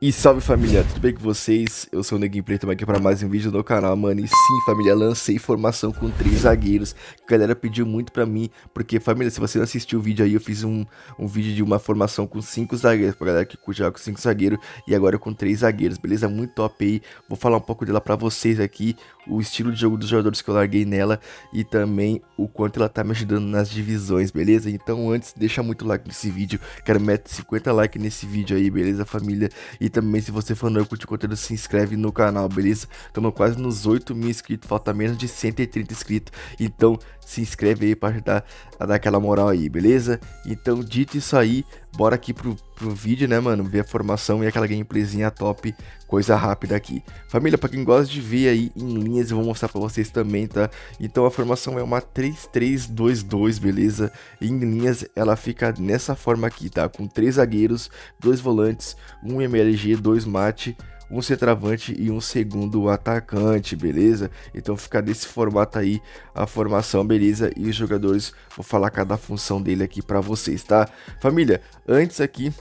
E salve família, tudo bem com vocês? Eu sou o Neguinho Preto, aqui para mais um vídeo do canal, mano. E sim, família, lancei formação com três zagueiros. A galera pediu muito pra mim, porque, família, se você não assistiu o vídeo aí, eu fiz um, um vídeo de uma formação com cinco zagueiros, pra galera que curte com cinco zagueiros, e agora com três zagueiros, beleza? Muito top aí. Vou falar um pouco dela pra vocês aqui, o estilo de jogo dos jogadores que eu larguei nela, e também o quanto ela tá me ajudando nas divisões, beleza? Então, antes, deixa muito like nesse vídeo, quero meter 50 likes nesse vídeo aí, beleza, família? E e também, se você for novo e curte o conteúdo, se inscreve no canal, beleza? Estamos quase nos 8 mil inscritos, falta menos de 130 inscritos. Então, se inscreve aí para ajudar a dar aquela moral aí, beleza? Então, dito isso aí, bora aqui pro, pro vídeo, né, mano? Ver a formação e aquela gameplayzinha top, coisa rápida aqui. Família, pra quem gosta de ver aí em linhas, eu vou mostrar pra vocês também, tá? Então a formação é uma 3-3-2-2, beleza? E em linhas ela fica nessa forma aqui, tá? Com três zagueiros, dois volantes, um MLG, dois mate, um centroavante e um segundo atacante, beleza? Então fica desse formato aí a formação, beleza? E os jogadores, vou falar cada função dele aqui para vocês, tá? Família, antes aqui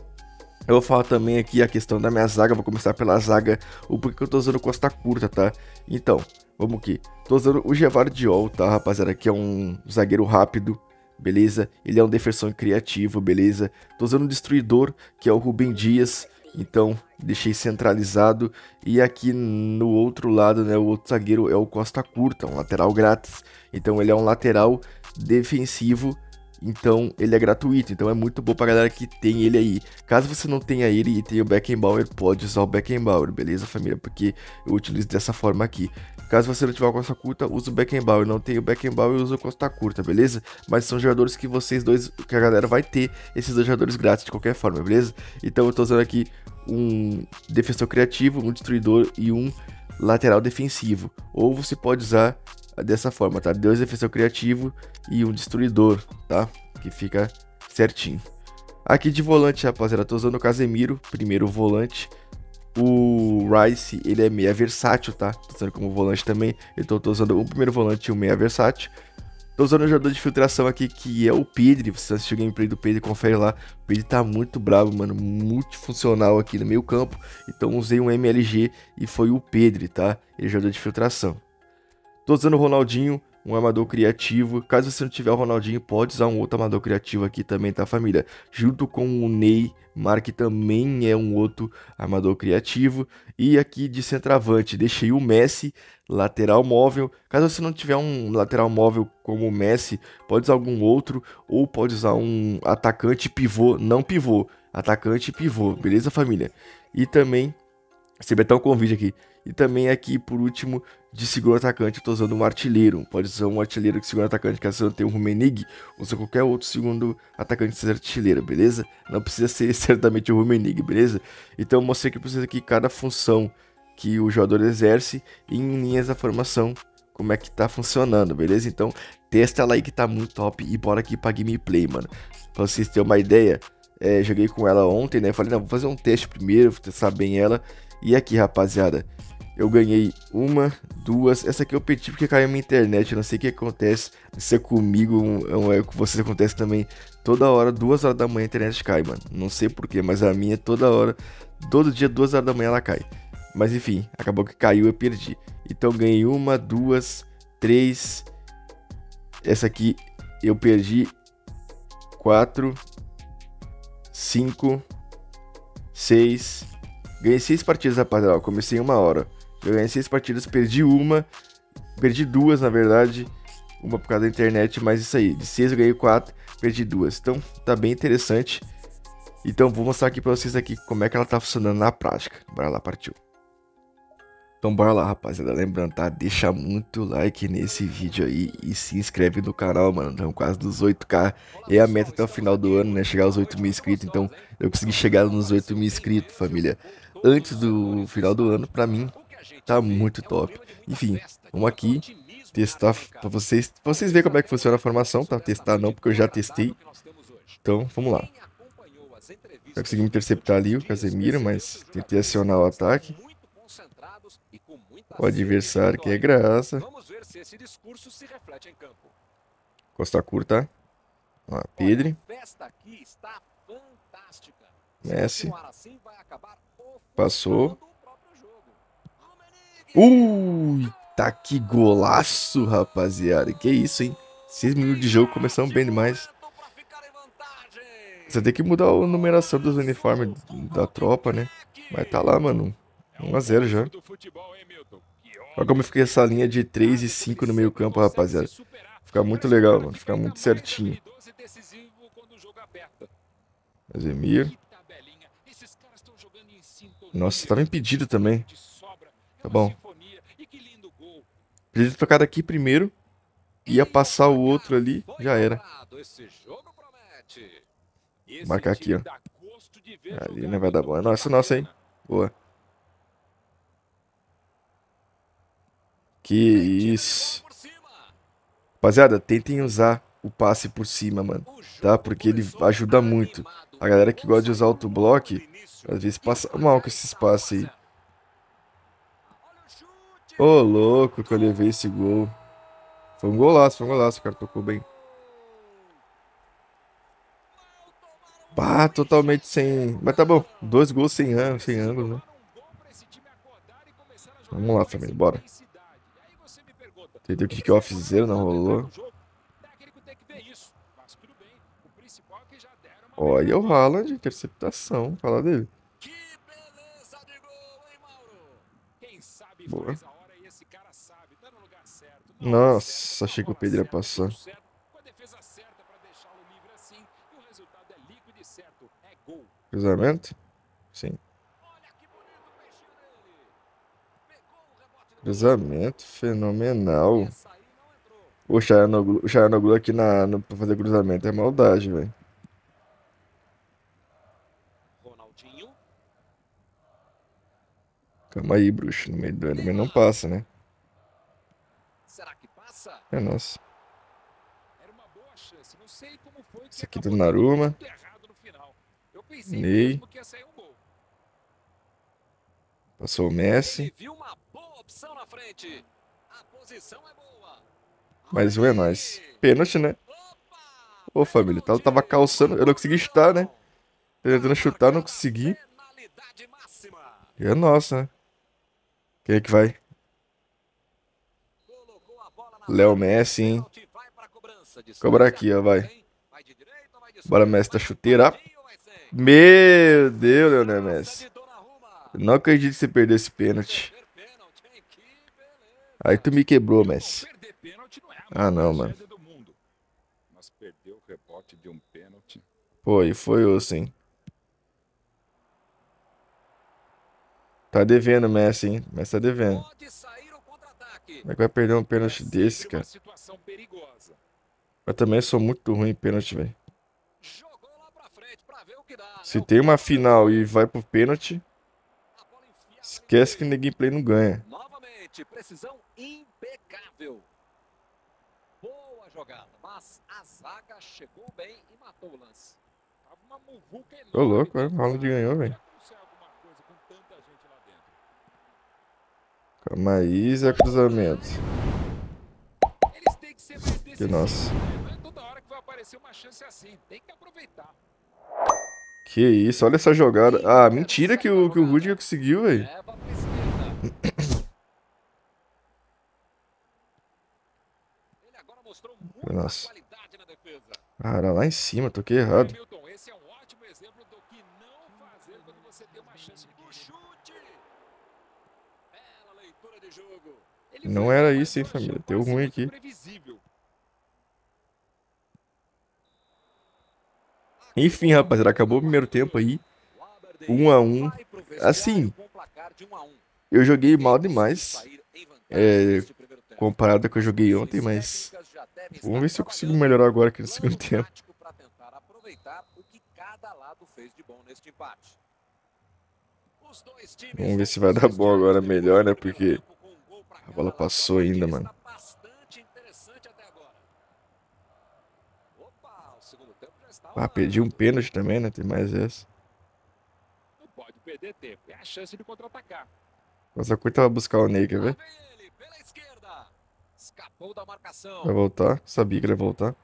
eu vou falar também aqui a questão da minha zaga, vou começar pela zaga, o porquê que eu tô usando costa curta, tá? Então, vamos aqui. Tô usando o Gevardiol, tá, rapaziada? Que é um zagueiro rápido, beleza? Ele é um defensor criativo, beleza? Tô usando o Destruidor, que é o Rubem Dias, então, deixei centralizado. E aqui no outro lado, né, o outro zagueiro é o Costa Curta, um lateral grátis. Então, ele é um lateral defensivo então ele é gratuito, então é muito bom pra galera que tem ele aí. Caso você não tenha ele e tenha o Beckenbauer, pode usar o Beckenbauer, beleza família? Porque eu utilizo dessa forma aqui. Caso você não tiver o Costa Curta, usa o Beckenbauer. Não tem o Beckenbauer, usa o Costa Curta, beleza? Mas são jogadores que vocês dois, que a galera vai ter esses dois jogadores grátis de qualquer forma, beleza? Então eu tô usando aqui um defensor criativo, um destruidor e um lateral defensivo. Ou você pode usar dessa forma, tá? Deus é defensor criativo e um destruidor, tá? Que fica certinho. Aqui de volante, rapaziada, tô usando o Casemiro, primeiro volante. O Rice, ele é meia versátil, tá? Tô usando como volante também. Então tô usando um primeiro volante e um meia versátil. Tô usando o jogador de filtração aqui que é o Pedro. Você assistiu o gameplay do Pedro, confere lá. O Pedro tá muito bravo, mano. Multifuncional aqui no meio campo. Então usei um MLG e foi o Pedro, tá? Ele é jogador de filtração. Tô usando o Ronaldinho, um amador criativo. Caso você não tiver o Ronaldinho, pode usar um outro amador criativo aqui também, tá, família? Junto com o Ney que também é um outro amador criativo. E aqui de centroavante, deixei o Messi, lateral móvel. Caso você não tiver um lateral móvel como o Messi, pode usar algum outro, ou pode usar um atacante pivô, não pivô, atacante pivô, beleza, família? E também Recebi até um convite aqui. E também aqui, por último, de segundo atacante, eu tô usando um artilheiro. Pode ser um artilheiro que segundo atacante, caso você não tenha um Rumenig, usa qualquer outro segundo atacante que seja artilheiro, beleza? Não precisa ser certamente o um Rumenig, beleza? Então eu mostrei aqui pra vocês aqui cada função que o jogador exerce em linhas da formação, como é que tá funcionando, beleza? Então testa lá aí que tá muito top e bora aqui pra gameplay, mano. Pra vocês terem uma ideia, é, joguei com ela ontem, né? Falei, não, vou fazer um teste primeiro, vou testar bem ela e aqui, rapaziada, eu ganhei uma, duas. Essa aqui eu perdi porque caiu minha internet. Eu não sei o que acontece. Se é comigo é com vocês acontece também. Toda hora, duas horas da manhã a internet cai, mano. Não sei porquê, mas a minha é toda hora, todo dia, duas horas da manhã ela cai. Mas enfim, acabou que caiu, eu perdi. Então ganhei uma, duas, três. Essa aqui eu perdi. Quatro, cinco, seis. Ganhei seis partidas, rapaziada. Comecei uma hora. Eu ganhei seis partidas, perdi uma. Perdi duas, na verdade. Uma por causa da internet, mas isso aí. De seis eu ganhei quatro, perdi duas. Então, tá bem interessante. Então, vou mostrar aqui pra vocês aqui como é que ela tá funcionando na prática. Bora lá, partiu. Então bora lá, rapaziada. Lembrando, tá? Deixa muito like nesse vídeo aí e se inscreve no canal, mano. Estamos quase dos 8k. É a meta é até o final do ano, né? Chegar aos 8 mil inscritos. Então eu consegui chegar nos 8 mil inscritos, família antes do final do ano, pra mim, tá muito top. Enfim, vamos aqui testar pra vocês, pra vocês verem como é que funciona a formação, tá? Testar não, porque eu já testei. Então, vamos lá. Já consegui interceptar ali o Casemiro, mas tentei acionar o ataque. O adversário que é graça. Costa curta. Ó, Pedro. Messi. Passou. Ui, tá que golaço, rapaziada. Que isso, hein? Seis minutos de jogo, começamos bem demais. Você tem que mudar a numeração dos uniformes da tropa, né? Mas tá lá, mano. 1x0 já. Olha como fica essa linha de 3 e 5 no meio campo, rapaziada. Fica muito legal, mano. Fica muito certinho. Azemir. Nossa, estava impedido também. Tá bom. Podia ter tocado aqui primeiro. Ia passar o outro ali. Já era. marcar aqui, ó. Ali não vai dar bom. nossa, nossa, hein? Boa. Que isso. Rapaziada, tentem usar o passe por cima, mano. Tá? Porque ele ajuda muito. A galera que gosta de usar autoblock, às vezes passa mal com esse espaço aí. Ô, oh, louco que eu levei esse gol. Foi um golaço, foi um golaço. O cara tocou bem. Bah, totalmente sem... Mas tá bom. Dois gols sem ângulo, sem ângulo, né? Vamos lá, família. Bora. Entendeu o que, que eu zero Não rolou. Olha o Haaland, interceptação, fala dele. Que beleza de gol, hein, Mauro? Quem sabe Boa. faz a hora e esse cara sabe, tá no lugar certo. Tá no Nossa, certo, achei que o Pedro ia passar. com a defesa certa pra deixá-lo livre assim, o resultado é líquido e certo, é gol. Cruzamento? Sim. Olha que bonito o peixinho dele. Cruzamento fenomenal. Essa o Charanoglu, o aqui na, no, pra fazer cruzamento. É maldade, velho. Ronaldinho. Calma aí, bruxo. No meio do ano, mas não passa, né? Será que passa? É nosso. Era uma boa chance. Não sei como foi que Esse aqui do Naruma. Eu pensei Ney. que ia sair um gol. Passou o Messi. Ele viu uma boa opção na frente. A posição é boa. Mas o é nóis. Pênalti, né? Ô, família, tava, tá, tava calçando. Eu não consegui chutar, né? Tentando chutar, não consegui. E é nossa, né? Quem é que vai? Léo Messi, hein? Cobrar aqui, ó, vai. Bora, Messi, da tá chuteira. Meu Deus, Leonel Messi. Eu não acredito que você perdeu esse pênalti. Aí tu me quebrou, Messi. Ah, não, mano. Mas perdeu o rebote de um pênalti. Foi, foi o sim. Tá devendo, Messi, hein? Messi tá devendo. Como é que vai perder um pênalti desse, cara? Mas também sou muito ruim em pênalti, velho. Se né? tem uma final e vai pro pênalti, esquece que ninguém play não ganha. Novamente, precisão impecável jogada, mas a zaga chegou bem e matou o lance. Tava uma muvuca enorme. Ô louco, o Holland é, ganhou, velho. Calma aí, Zé Cruzamento. Que, que nossa. Né? É que, assim, que, que isso, olha essa jogada. Ah, mentira que o, que o Rudiger conseguiu, velho. Nossa. Cara, lá em cima, toquei errado. É não era isso, hein, família. Deu ruim aqui. Enfim, é rapaziada, acabou o primeiro tempo aí. 1 um a 1 um. Assim, eu joguei mal demais. É, comparado com o que eu joguei ontem, mas Vamos ver se eu consigo melhorar agora aqui no segundo tempo. Vamos ver se vai dar bom agora melhor, né? Porque a bola passou ainda, mano. Ah, perdi um pênalti também, né? Tem mais essa. Não pode perder tempo. É a chance de contra-atacar. Mas a coisa tava buscar o Ney, quer ver? Tá Escapou da marcação. Vai voltar. Sabia que ele ia voltar.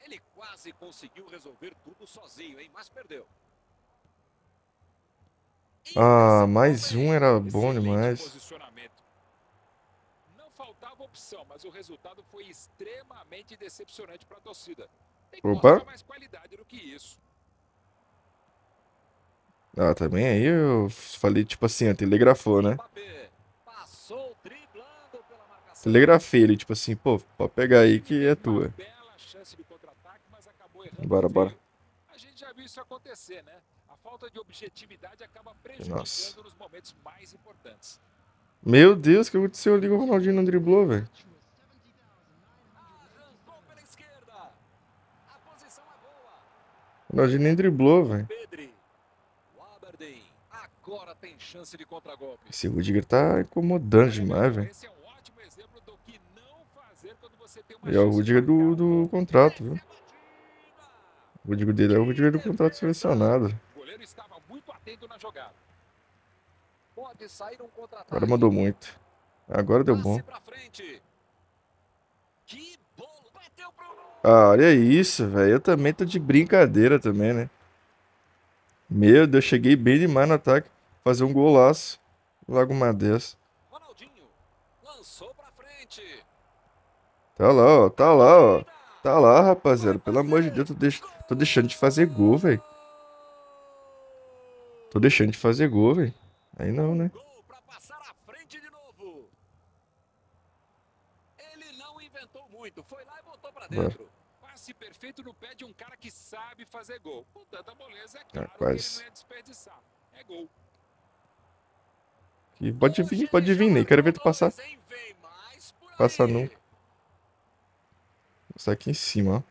Ele quase conseguiu resolver tudo sozinho, hein? Mas perdeu. Ah, mais um era bom demais. Não faltava opção, mas o resultado foi extremamente decepcionante para a torcida. Tem Opa. mais qualidade do que isso. Ah, também aí eu falei tipo assim, telegrafou, né? Mbappé. Telegrafei ele, tipo assim, pô, pode pegar aí que é tua. Bora, bora. A gente já viu isso acontecer, né? A falta de objetividade acaba prejudicando Nossa. nos momentos mais importantes. Meu Deus, o que aconteceu ali o Ronaldinho não driblou, velho? É Ronaldinho nem driblou, velho. Esse Rudiger tá incomodando demais, velho é o Rudiger do, do contrato, viu? O Rudiger dele é o Rudiger do contrato selecionado. Agora mandou muito. Agora deu bom. Ah, olha isso, velho. Eu também tô de brincadeira também, né? Meu Deus, cheguei bem demais no ataque. Fazer um golaço. Logo uma dessa. Tá lá, ó. Tá lá, ó. Tá lá, rapaziada. Pelo amor de Deus, tô, deix... tô deixando de fazer gol, velho. Tô deixando de fazer gol, velho. Aí não, né? dentro. Passe perfeito no pé de um cara que sabe fazer gol. Com tanta moleza, é claro é, quase. que é, é gol. E pode vir, pode vir, Ney. Quero ver tu passar. Passa não. Passar aqui em cima,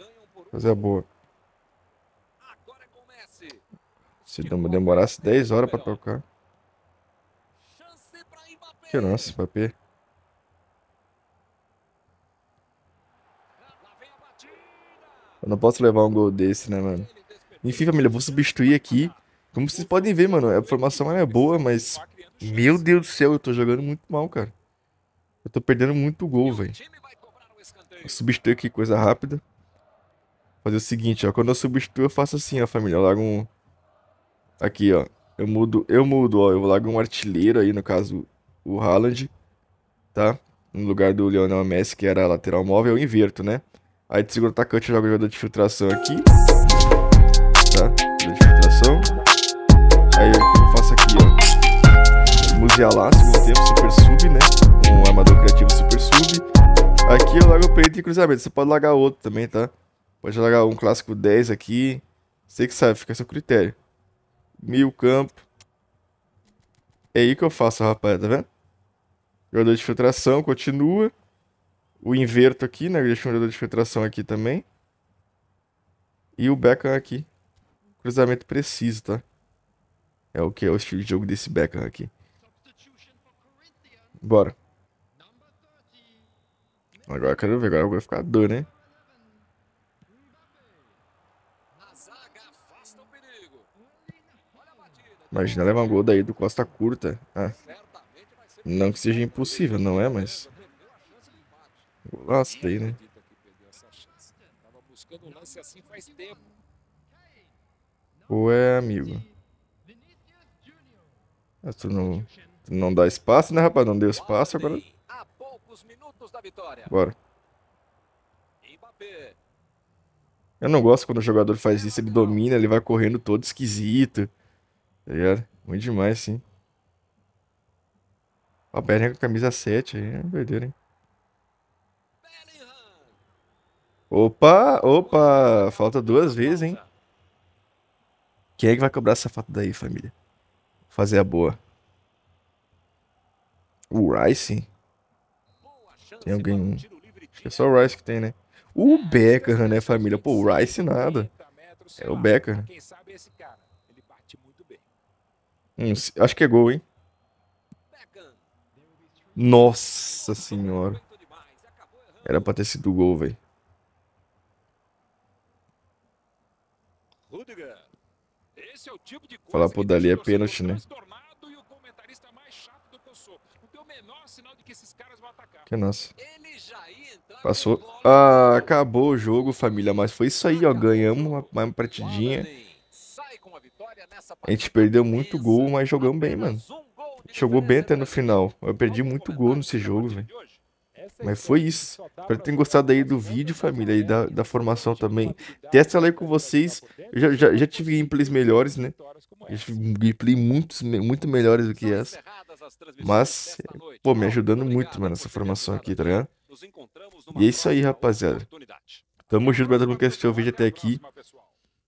ó. Fazer a boa. Se demorasse 10 horas para tocar. Que lance, Mbappé. Eu não posso levar um gol desse, né, mano? Enfim, família, eu vou substituir aqui. Como vocês podem ver, mano, a formação é boa, mas... Meu Deus do céu, eu tô jogando muito mal, cara. Eu tô perdendo muito gol, velho substituir aqui, coisa rápida. Fazer o seguinte, ó. Quando eu substituo, eu faço assim, ó, família. Eu largo um... Aqui, ó. Eu mudo, eu mudo, ó. Eu largo um artilheiro aí, no caso, o Haaland. Tá? No lugar do Lionel Messi, que era lateral móvel, eu inverto, né? Aí de segundo atacante eu jogo o jogador de filtração aqui. Tá? De filtração. Aí eu faço aqui, ó. Musealá, segundo tempo, super sub, né? Um armador criativo super preto de cruzamento. Você pode largar outro também, tá? Pode largar um clássico 10 aqui. Você que sabe, fica a seu critério. Meio campo. É aí que eu faço, rapaz, tá vendo? Jogador de filtração, continua. O inverto aqui, né? Deixa um jogador de filtração aqui também. E o Beckham aqui. Cruzamento preciso, tá? É o que é o estilo de jogo desse Beckham aqui. Bora. Agora quero ver, agora vai ficar duro, hein? Imagina levar um gol daí do Costa Curta. Ah. Não que seja impossível, não é, mas... Golaço daí, né? Ou é amigo? Ah, tu, não, tu não dá espaço, né, rapaz? Não deu espaço, agora poucos minutos da vitória. Bora. Eu não gosto quando o jogador faz isso, ele domina, ele vai correndo todo esquisito. Tá ligado? Muito demais, sim. Ó, Bellingham com a camisa 7 aí, é doideira, hein? Opa, opa, falta duas vezes, hein? Quem é que vai cobrar essa falta daí, família? Fazer a boa. O Rice? Tem alguém. Acho que é só o Rice que tem, né? O Becker, né, família? Pô, o Rice nada. É o Becker. Hum, acho que é gol, hein? Nossa senhora. Era pra ter sido gol, velho. É tipo Falar pro Dali é pênalti, né? que esses caras vão atacar. Que nossa. Passou. Ah, acabou o jogo, família. Mas foi isso aí, ó. Ganhamos uma, uma partidinha. A gente perdeu muito gol, mas jogamos bem, mano. Jogou bem até no final. Eu perdi muito gol nesse jogo, velho. Mas foi isso. Espero que tenham gostado aí do vídeo, família, e da, da formação também. Testa ela aí com vocês. Eu já, já, já tive tipo gameplays melhores, né? Eu tive gameplay muitos, muito melhores do que essa. Mas, pô, me ajudando tá muito, mano, tá essa formação aqui, tá ligado? E é isso aí, rapaziada. Tamo junto, obrigado por assistir o vídeo até aqui.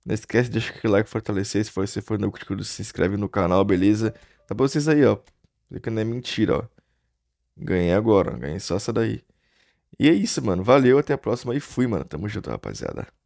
Não esquece de deixar aquele like fortalecer. Se você for novo, se inscreve no canal, beleza? Tá pra vocês aí, ó. Que não é mentira, ó. Ganhei agora, ganhei só essa daí. E é isso, mano. Valeu, até a próxima e fui, mano. Tamo junto, rapaziada.